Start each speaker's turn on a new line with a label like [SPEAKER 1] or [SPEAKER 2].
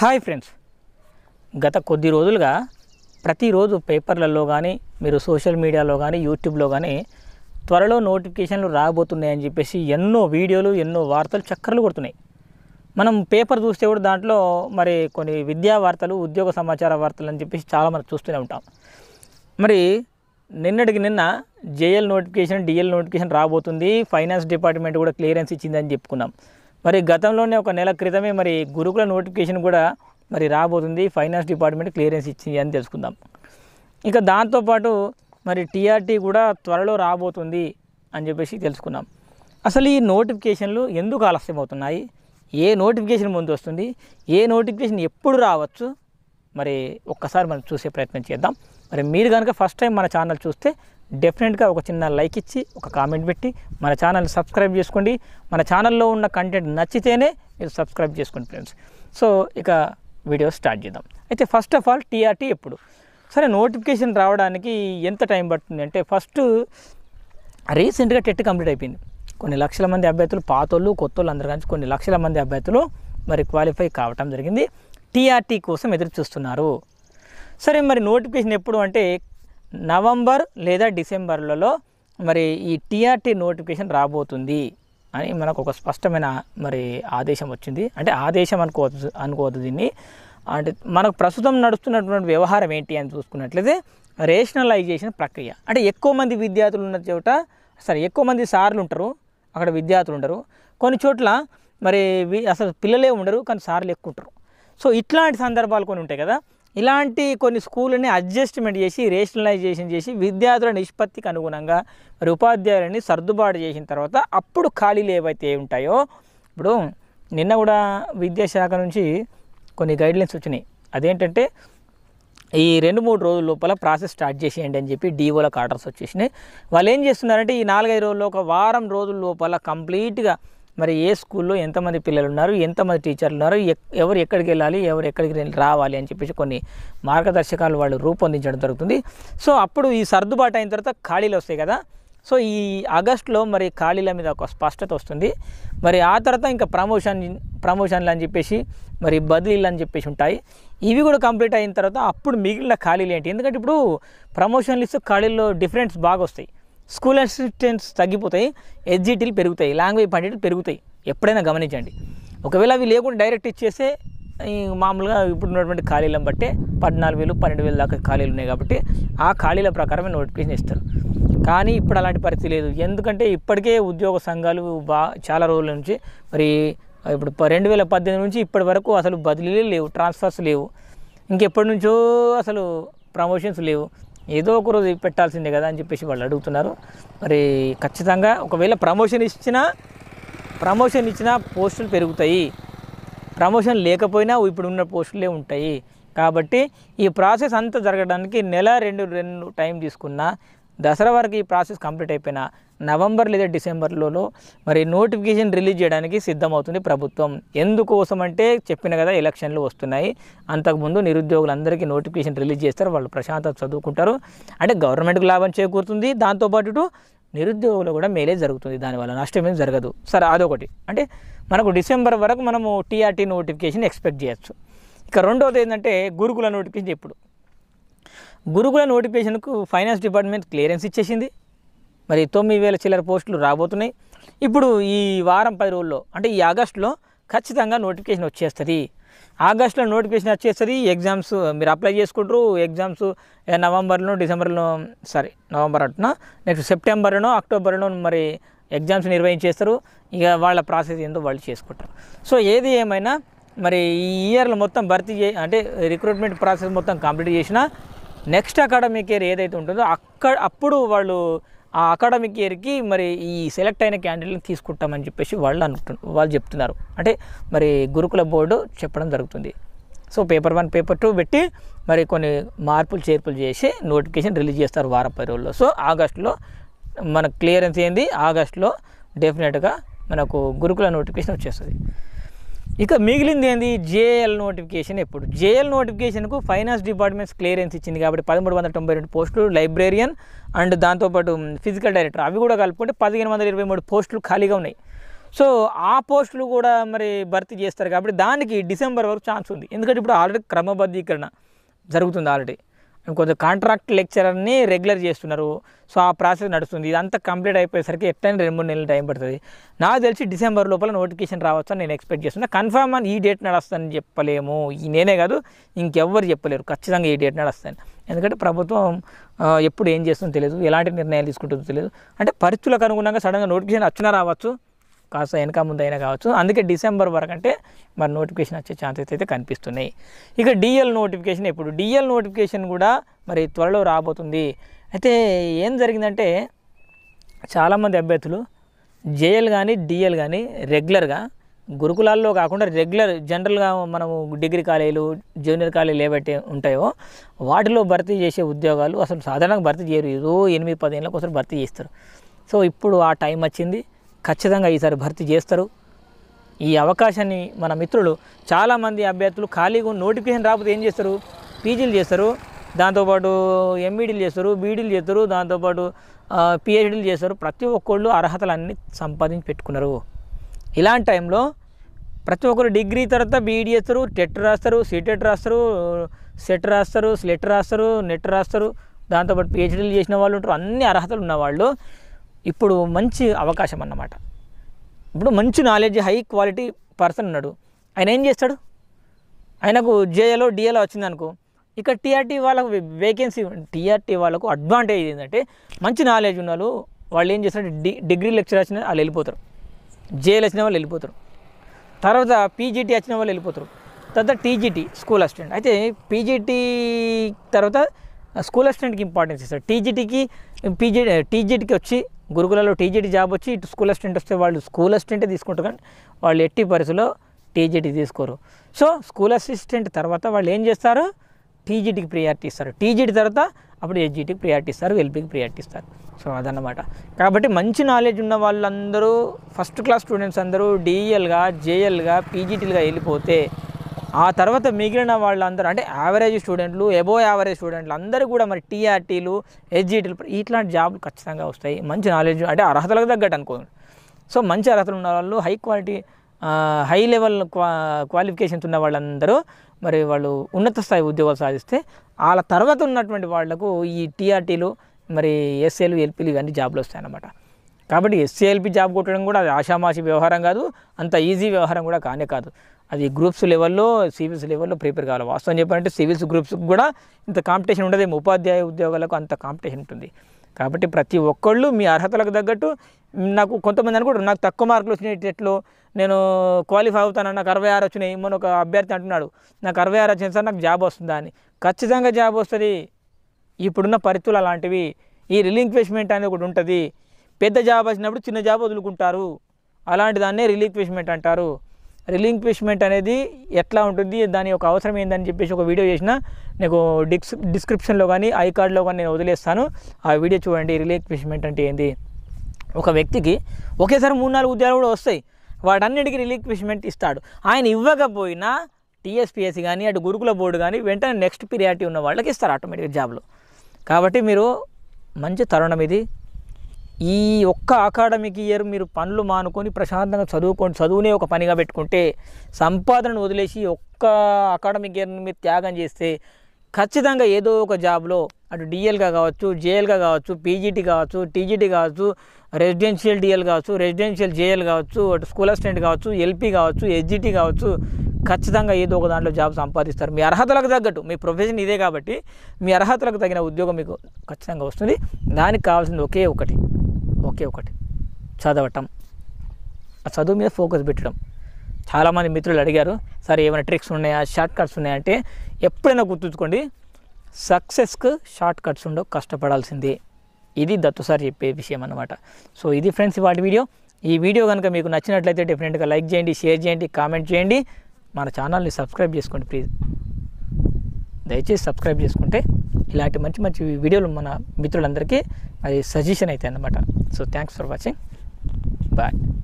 [SPEAKER 1] hi friends గత కొద్ది రోజులుగా ప్రతిరోజు పేపర్లలో కానీ మీరు సోషల్ మీడియాలో కానీ యూట్యూబ్లో కానీ త్వరలో నోటిఫికేషన్లు రాబోతున్నాయని చెప్పేసి ఎన్నో వీడియోలు ఎన్నో వార్తలు చక్కర్లు కొడుతున్నాయి మనం పేపర్ చూస్తే కూడా దాంట్లో మరి కొన్ని విద్యా వార్తలు ఉద్యోగ సమాచార వార్తలు అని చెప్పేసి చాలా మనం చూస్తూనే ఉంటాం మరి నిన్నటికి నిన్న జేఎల్ నోటిఫికేషన్ డిఎల్ నోటిఫికేషన్ రాబోతుంది ఫైనాన్స్ డిపార్ట్మెంట్ కూడా క్లియరెన్స్ ఇచ్చిందని చెప్పుకున్నాం మరి గతంలోనే ఒక నెల క్రితమే మరి గురుకుల నోటిఫికేషన్ కూడా మరి రాబోతుంది ఫైనాన్స్ డిపార్ట్మెంట్ క్లియరెన్స్ ఇచ్చింది అని తెలుసుకుందాం ఇంకా దాంతోపాటు మరి టీఆర్టీ కూడా త్వరలో రాబోతుంది అని చెప్పేసి తెలుసుకున్నాం అసలు ఈ నోటిఫికేషన్లు ఎందుకు ఆలస్యం అవుతున్నాయి ఏ నోటిఫికేషన్ ముందు వస్తుంది ఏ నోటిఫికేషన్ ఎప్పుడు రావచ్చు మరి ఒక్కసారి మనం చూసే ప్రయత్నం చేద్దాం మరి మీరు కనుక ఫస్ట్ టైం మన ఛానల్ చూస్తే డెఫినెట్గా ఒక చిన్న లైక్ ఇచ్చి ఒక కామెంట్ పెట్టి మన ఛానల్ సబ్స్క్రైబ్ చేసుకోండి మన ఛానల్లో ఉన్న కంటెంట్ నచ్చితేనే మీరు సబ్స్క్రైబ్ చేసుకోండి ఫ్రెండ్స్ సో ఇక వీడియో స్టార్ట్ చేద్దాం అయితే ఫస్ట్ ఆఫ్ ఆల్ టీఆర్టీ ఎప్పుడు సరే నోటిఫికేషన్ రావడానికి ఎంత టైం పడుతుంది అంటే ఫస్ట్ రీసెంట్గా టెట్ కంప్లీట్ అయిపోయింది కొన్ని లక్షల మంది అభ్యర్థులు పాతోళ్ళు వాళ్ళు అందరు కానీ కొన్ని లక్షల మంది అభ్యర్థులు మరి క్వాలిఫై కావటం జరిగింది టీఆర్టీ కోసం ఎదురు చూస్తున్నారు సరే మరి నోటిఫికేషన్ ఎప్పుడు అంటే నవంబర్ లేదా డిసెంబర్లలో మరి ఈ టీఆర్టీ నోటిఫికేషన్ రాబోతుంది అని మనకు ఒక స్పష్టమైన మరి ఆదేశం వచ్చింది అంటే ఆదేశం అనుకోవచ్చు అనుకోవద్దు దీన్ని అంటే మనకు ప్రస్తుతం నడుస్తున్నటువంటి వ్యవహారం ఏంటి అని చూసుకున్నట్లయితే రేషనలైజేషన్ ప్రక్రియ అంటే ఎక్కువ మంది విద్యార్థులు ఉన్న చోట సరే ఎక్కువ మంది సార్లు ఉంటారు అక్కడ విద్యార్థులు ఉండరు కొన్ని చోట్ల మరి అసలు పిల్లలే ఉండరు కానీ సార్లు ఎక్కువ ఉంటారు సో ఇట్లాంటి సందర్భాలు కొన్ని ఉంటాయి కదా ఇలాంటి కొన్ని స్కూళ్ళని అడ్జస్ట్మెంట్ చేసి రేషనలైజేషన్ చేసి విద్యార్థుల నిష్పత్తికి అనుగుణంగా మరి ఉపాధ్యాయులని సర్దుబాటు చేసిన తర్వాత అప్పుడు ఖాళీలు ఏవైతే ఉంటాయో ఇప్పుడు నిన్న కూడా విద్యాశాఖ నుంచి కొన్ని గైడ్లైన్స్ వచ్చినాయి అదేంటంటే ఈ రెండు మూడు రోజుల లోపల ప్రాసెస్ స్టార్ట్ చేసేయండి అని చెప్పి డీఓలకు ఆర్డర్స్ వచ్చేసినాయి వాళ్ళు ఏం చేస్తున్నారంటే ఈ నాలుగైదు రోజుల్లో ఒక వారం రోజుల లోపల కంప్లీట్గా మరి ఏ స్కూల్లో ఎంతమంది పిల్లలు ఉన్నారు ఎంతమంది టీచర్లు ఉన్నారు ఎవరు ఎక్కడికి వెళ్ళాలి ఎవరు ఎక్కడికి రావాలి అని చెప్పేసి కొన్ని మార్గదర్శకాలు వాళ్ళు రూపొందించడం జరుగుతుంది సో అప్పుడు ఈ సర్దుబాటు అయిన తర్వాత ఖాళీలు వస్తాయి కదా సో ఈ ఆగస్టులో మరి ఖాళీల మీద ఒక స్పష్టత వస్తుంది మరి ఆ తర్వాత ఇంకా ప్రమోషన్ ప్రమోషన్లు అని చెప్పేసి మరి బదిలీలు అని చెప్పేసి ఉంటాయి ఇవి కూడా కంప్లీట్ అయిన తర్వాత అప్పుడు మిగిలిన ఖాళీలు ఏంటి ఎందుకంటే ఇప్పుడు ప్రమోషన్లు ఇస్తే ఖాళీల్లో డిఫరెన్స్ బాగా వస్తాయి స్కూల్ అసిస్టెంట్స్ తగ్గిపోతాయి ఎస్జిటీలు పెరుగుతాయి లాంగ్వేజ్ పండిటీలు పెరుగుతాయి ఎప్పుడైనా గమనించండి ఒకవేళ అవి లేకుండా డైరెక్ట్ ఇచ్చేస్తే మామూలుగా ఇప్పుడు ఉన్నటువంటి ఖాళీలను బట్టే పద్నాలుగు వేలు పన్నెండు వేలు దాకా ఖాళీలు ఉన్నాయి కాబట్టి ఆ ఖాళీల ప్రకారమే నోటిఫికేషన్ ఇస్తారు కానీ ఇప్పుడు అలాంటి పరిస్థితి లేదు ఎందుకంటే ఇప్పటికే ఉద్యోగ సంఘాలు బా చాలా రోజుల నుంచి మరి ఇప్పుడు రెండు వేల పద్దెనిమిది నుంచి ఇప్పటి వరకు అసలు బదిలీలు లేవు ట్రాన్స్ఫర్స్ లేవు ఇంకెప్పటి నుంచో అసలు ప్రమోషన్స్ లేవు ఏదో ఒక రోజు పెట్టాల్సిందే కదా అని చెప్పేసి వాళ్ళు అడుగుతున్నారు మరి ఖచ్చితంగా ఒకవేళ ప్రమోషన్ ఇచ్చినా ప్రమోషన్ ఇచ్చినా పోస్టులు పెరుగుతాయి ప్రమోషన్ లేకపోయినా ఇప్పుడు ఉన్న పోస్టులే ఉంటాయి కాబట్టి ఈ ప్రాసెస్ అంతా జరగడానికి నెల రెండు రెండు టైం తీసుకున్నా దసరా వరకు ఈ ప్రాసెస్ కంప్లీట్ అయిపోయినా నవంబర్ లేదా డిసెంబర్లో మరి నోటిఫికేషన్ రిలీజ్ చేయడానికి సిద్ధమవుతుంది ప్రభుత్వం ఎందుకోసం అంటే చెప్పిన కదా ఎలక్షన్లు వస్తున్నాయి అంతకుముందు నిరుద్యోగులందరికీ నోటిఫికేషన్ రిలీజ్ చేస్తారు వాళ్ళు ప్రశాంతత చదువుకుంటారు అంటే గవర్నమెంట్కి లాభం చేకూరుతుంది దాంతోపాటు నిరుద్యోగులు కూడా మేలే జరుగుతుంది దానివల్ల నష్టం ఏం జరగదు సరే అదొకటి అంటే మనకు డిసెంబర్ వరకు మనము టీఆర్టీ నోటిఫికేషన్ ఎక్స్పెక్ట్ చేయొచ్చు ఇక రెండవది ఏంటంటే గురుకుల నోటిఫికేషన్ ఎప్పుడు గురుకుల నోటిఫికేషన్కు ఫైనాన్స్ డిపార్ట్మెంట్ క్లియరెన్స్ ఇచ్చేసింది మరి తొమ్మిది వేల చిల్లర పోస్టులు రాబోతున్నాయి ఇప్పుడు ఈ వారం పది రోజుల్లో అంటే ఈ ఆగస్టులో ఖచ్చితంగా నోటిఫికేషన్ వచ్చేస్తుంది ఆగస్టులో నోటిఫికేషన్ వచ్చేస్తుంది ఎగ్జామ్స్ మీరు అప్లై చేసుకుంటారు ఎగ్జామ్స్ నవంబర్లో డిసెంబర్లో సారీ నవంబర్ అట్న నెక్స్ట్ సెప్టెంబర్లో అక్టోబర్లో మరి ఎగ్జామ్స్ నిర్వహించేస్తారు ఇక వాళ్ళ ప్రాసెస్ ఏందో వాళ్ళు చేసుకుంటారు సో ఏది ఏమైనా మరి ఈ ఇయర్లో మొత్తం భర్తీ చే అంటే రిక్రూట్మెంట్ ప్రాసెస్ మొత్తం కంప్లీట్ చేసినా నెక్స్ట్ అకాడమిక్ ఇయర్ ఏదైతే ఉంటుందో అక్కడ అప్పుడు వాళ్ళు ఆ అకాడమిక్ ఇయర్కి మరి ఈ సెలెక్ట్ అయిన క్యాండిడేట్ని తీసుకుంటామని చెప్పేసి వాళ్ళు అనుకుంటు వాళ్ళు చెప్తున్నారు అంటే మరి గురుకుల బోర్డు చెప్పడం జరుగుతుంది so paper one paper two పెట్టి మరి కొన్ని మార్పులు చేర్పులు చేసి నోటిఫికేషన్ రిలీజ్ చేస్తారు వారం పది రోజుల్లో సో ఆగస్టులో మన క్లియరెన్స్ ఏంది ఆగస్టులో డెఫినెట్గా మనకు గురుకుల నోటిఫికేషన్ వచ్చేస్తుంది ఇక మిగిలింది ఏంది జేఎల్ నోటిఫికేషన్ ఎప్పుడు జేఎల్ నోటిఫికేషన్కు ఫైనాన్స్ డిపార్ట్మెంట్స్ క్లియరెన్స్ ఇచ్చింది కాబట్టి పదమూడు వందల తొంభై రెండు పోస్టులు లైబ్రేరియన్ అండ్ దాంతోపాటు ఫిజికల్ డైరెక్టర్ అవి కూడా కలుపుకుంటే పదిహేను వందల ఇరవై మూడు పోస్టులు ఖాళీగా ఉన్నాయి సో ఆ పోస్టులు కూడా మరి భర్తీ చేస్తారు కాబట్టి దానికి డిసెంబర్ వరకు ఛాన్స్ ఉంది ఎందుకంటే ఇప్పుడు ఆల్రెడీ క్రమబద్ధీకరణ జరుగుతుంది ఆల్రెడీ కొంత కాంట్రాక్ట్ లెక్చరర్ని రెగ్యులర్ చేస్తున్నారు సో ఆ ప్రాసెస్ నడుస్తుంది ఇదంతా కంప్లీట్ అయిపోయేసరికి ఎట్లయినా రెండు మూడు నెలలు టైం పడుతుంది నాకు తెలిసి డిసెంబర్ లోపల నోటిఫికేషన్ రావచ్చు నేను ఎక్స్పెక్ట్ చేస్తున్నా కన్ఫర్మ్ అని ఈ డేట్ నడుస్తుందని చెప్పలేము నేనే కాదు ఇంకెవ్వరు చెప్పలేరు ఖచ్చితంగా ఈ డేట్ నడుస్తాను ఎందుకంటే ప్రభుత్వం ఎప్పుడు ఏం చేస్తుందో తెలియదు ఎలాంటి నిర్ణయాలు తీసుకుంటుందో తెలియదు అంటే పరిస్థితులకు అనుగుణంగా సడన్గా నోటిఫికేషన్ వచ్చినా రావచ్చు కాస్త వెనక ముందైనా కావచ్చు అందుకే డిసెంబర్ వరకు అంటే మరి నోటిఫికేషన్ వచ్చే ఛాన్సెస్ అయితే కనిపిస్తున్నాయి ఇక డిఎల్ నోటిఫికేషన్ ఇప్పుడు డిఎల్ నోటిఫికేషన్ కూడా మరి త్వరలో రాబోతుంది అయితే ఏం జరిగిందంటే చాలామంది అభ్యర్థులు జేఎల్ కానీ డిఎల్ కానీ రెగ్యులర్గా గురుకులాల్లో కాకుండా రెగ్యులర్ జనరల్గా మనము డిగ్రీ కాలేజీలు జూనియర్ కాలేజీలు ఏవైతే ఉంటాయో వాటిలో భర్తీ చేసే ఉద్యోగాలు అసలు సాధారణంగా భర్తీ చేయరు ఏదో ఎనిమిది పదిహేనులకు అసలు భర్తీ చేస్తారు సో ఇప్పుడు ఆ టైం వచ్చింది ఖచ్చితంగా ఈసారి భర్తీ చేస్తారు ఈ అవకాశాన్ని మన మిత్రులు చాలామంది అభ్యర్థులు ఖాళీగా నోటిఫికేషన్ రాకపోతే ఏం చేస్తారు పీజీలు చేస్తారు దాంతోపాటు ఎంఈడీలు చేస్తారు బీడీలు చేస్తారు దాంతోపాటు పిహెచ్డీలు చేస్తారు ప్రతి ఒక్కళ్ళు అర్హతలన్నీ సంపాదించి పెట్టుకున్నారు ఇలాంటి టైంలో ప్రతి ఒక్కరు డిగ్రీ తర్వాత బీఈడీ చేస్తారు టెట్ రాస్తారు సిటెట్ రాస్తారు సెట్ రాస్తారు స్లెట్ రాస్తారు నెట్ రాస్తారు దాంతోపాటు పిహెచ్డీలు చేసిన వాళ్ళు ఉంటారు అన్ని అర్హతలు ఉన్నవాళ్ళు ఇప్పుడు మంచి అవకాశం అన్నమాట ఇప్పుడు మంచి నాలెడ్జ్ హై క్వాలిటీ పర్సన్ ఉన్నాడు ఆయన ఏం చేస్తాడు ఆయనకు జేఏలో డిఏలో వచ్చిందనుకో ఇక టీఆర్టీ వాళ్ళకు వేకెన్సీ టీఆర్టీ వాళ్ళకు అడ్వాంటేజ్ ఏంటంటే మంచి నాలెడ్జ్ ఉన్న వాళ్ళు వాళ్ళు ఏం చేస్తారు డి డిగ్రీ లెక్చర్ వచ్చిన వాళ్ళు వెళ్ళిపోతారు జేఏలు వచ్చిన వాళ్ళు వెళ్ళిపోతారు తర్వాత పీజీటీ వచ్చిన వాళ్ళు వెళ్ళిపోతారు తర్వాత టీజీటీ స్కూల్ అసిస్టెంట్ అయితే పీజీటీ తర్వాత స్కూల్ అసిస్టెంట్కి ఇంపార్టెన్స్ ఇస్తారు టీజీటీకి పీజీ టీజీటీకి వచ్చి గురుకులలో టీజీటీ జాబ్ వచ్చి ఇటు స్కూల్ అసిస్టెంట్ వస్తే వాళ్ళు స్కూల్ అసిస్టెంటే తీసుకుంటారు కానీ వాళ్ళు ఎట్టి పరిస్థితిలో టీజీటీ తీసుకోరు సో స్కూల్ అసిస్టెంట్ తర్వాత వాళ్ళు ఏం చేస్తారు టీజీటీకి ప్రియారిటీ ఇస్తారు టీజీటీ తర్వాత అప్పుడు ఎస్జీటీకి ప్రియారిటీ ఇస్తారు ఎల్పీకి ప్రియారిటీ ఇస్తారు సో అదనమాట కాబట్టి మంచి నాలెడ్జ్ ఉన్న వాళ్ళందరూ ఫస్ట్ క్లాస్ స్టూడెంట్స్ అందరూ డిఈఎల్గా e జేఎల్గా పీజీటీలుగా వెళ్ళిపోతే ఆ తర్వాత మిగిలిన వాళ్ళందరూ అంటే యావరేజ్ స్టూడెంట్లు ఎబో యావరేజ్ స్టూడెంట్లు అందరూ కూడా మరి టీఆర్టీలు e హెచ్జిటీలు ఇట్లాంటి జాబ్లు ఖచ్చితంగా వస్తాయి మంచి నాలెడ్జ్ అంటే అర్హతలకు తగ్గట్టు అనుకోండి సో మంచి అర్హతలు ఉన్న వాళ్ళు హై క్వాలిటీ హై లెవెల్ క్వా క్వాలిఫికేషన్స్ ఉన్న వాళ్ళందరూ మరి వాళ్ళు ఉన్నత స్థాయి ఉద్యోగాలు సాధిస్తే వాళ్ళ తర్వాత ఉన్నటువంటి వాళ్లకు ఈ టీఆర్టీలు e మరి ఎస్ఏలు ఎల్పీలు ఇవన్నీ జాబ్లు వస్తాయన్నమాట కాబట్టి ఎస్సీఎల్పి జాబ్ కొట్టడం కూడా అది ఆషామాషి వ్యవహారం కాదు అంత ఈజీ వ్యవహారం కూడా కానే కాదు అది గ్రూప్స్ లెవెల్లో సివిల్స్ లెవెల్లో ప్రిపేర్ కావాలి వాస్తవం చెప్పాలంటే సివిల్స్ గ్రూప్స్కి కూడా ఇంత కాంపిటీషన్ ఉండదు ఉపాధ్యాయ ఉద్యోగాలకు అంత కాంపిటీషన్ ఉంటుంది కాబట్టి ప్రతి ఒక్కళ్ళు మీ అర్హతలకు తగ్గట్టు నాకు కొంతమంది అనుకుంటారు నాకు తక్కువ మార్కులు వచ్చినట్లు నేను క్వాలిఫై అవుతాను నాకు అరవై ఆరు వచ్చినాయి మొన్న ఒక అభ్యర్థి అంటున్నాడు నాకు అరవై ఆరు వచ్చింది సార్ నాకు జాబ్ వస్తుందా అని ఖచ్చితంగా జాబ్ వస్తుంది ఇప్పుడున్న పరిస్థితులు అలాంటివి ఈ రిలింక్వెష్మెంట్ అనేది ఒకటి ఉంటుంది పెద్ద జాబ్ వచ్చినప్పుడు చిన్న జాబ్ వదులుకుంటారు అలాంటి దాన్నే రిలీక్విష్మెంట్ అంటారు రిలింక్విష్మెంట్ అనేది ఎట్లా ఉంటుంది దాని యొక్క అవసరం ఏందని చెప్పేసి ఒక వీడియో చేసిన నీకు డిస్ డిస్క్రిప్షన్లో కానీ ఐ కార్డ్లో కానీ నేను వదిలేస్తాను ఆ వీడియో చూడండి రిలింక్విష్మెంట్ అంటే ఏంది ఒక వ్యక్తికి ఒకేసారి మూడు నాలుగు ఉద్యోగాలు కూడా వస్తాయి వాటన్నిటికీ రిలీక్విష్మెంట్ ఇస్తాడు ఆయన ఇవ్వకపోయినా టీఎస్పీఎస్సీ కానీ అటు గురుకుల బోర్డు కానీ వెంటనే నెక్స్ట్ పీరియాడిటీ ఉన్న వాళ్ళకి ఇస్తారు ఆటోమేటిక్ జాబ్లో కాబట్టి మీరు మంచి తరుణం ఇది ఈ ఒక్క అకాడమిక్ ఇయర్ మీరు పనులు మానుకొని ప్రశాంతంగా చదువుకొని చదువునే ఒక పనిగా పెట్టుకుంటే సంపాదనను వదిలేసి ఒక్క అకాడమిక్ ఇయర్ని మీరు త్యాగం చేస్తే ఖచ్చితంగా ఏదో ఒక జాబ్లో అటు డిఎల్గా కావచ్చు జేఎల్గా కావచ్చు పీజీటీ కావచ్చు టీజీటీ కావచ్చు రెసిడెన్షియల్ డిఎల్ కావచ్చు రెసిడెన్షియల్ జేఎల్ కావచ్చు అటు స్కూల్ అసిస్టెంట్ కావచ్చు ఎల్పీ కావచ్చు ఎస్జిటీ కావచ్చు ఖచ్చితంగా ఏదో ఒక దాంట్లో జాబ్ సంపాదిస్తారు మీ అర్హతలకు తగ్గట్టు మీ ప్రొఫెషన్ ఇదే కాబట్టి మీ అర్హతలకు తగిన ఉద్యోగం మీకు ఖచ్చితంగా వస్తుంది దానికి కావాల్సింది ఒకే ఒకటి ఒకే ఒకటి చదవటం ఆ చదువు మీద ఫోకస్ పెట్టడం చాలామంది మిత్రులు అడిగారు సరే ఏమైనా ట్రిక్స్ ఉన్నాయా షార్ట్ కట్స్ ఉన్నాయంటే ఎప్పుడైనా గుర్తుంచుకోండి సక్సెస్కు షార్ట్ కట్స్ ఉండవు కష్టపడాల్సిందే ఇది దత్తుసారి చెప్పే విషయం అనమాట సో ఇది ఫ్రెండ్స్ వాటి వీడియో ఈ వీడియో కనుక మీకు నచ్చినట్లయితే డెఫినెట్గా లైక్ చేయండి షేర్ చేయండి కామెంట్ చేయండి మన ఛానల్ని సబ్స్క్రైబ్ చేసుకోండి ప్లీజ్ దయచేసి సబ్స్క్రైబ్ చేసుకుంటే ఇలాంటి మంచి మంచి వీడియోలు మన మిత్రులందరికీ అది సజెషన్ అయితే అనమాట so thanks for watching bye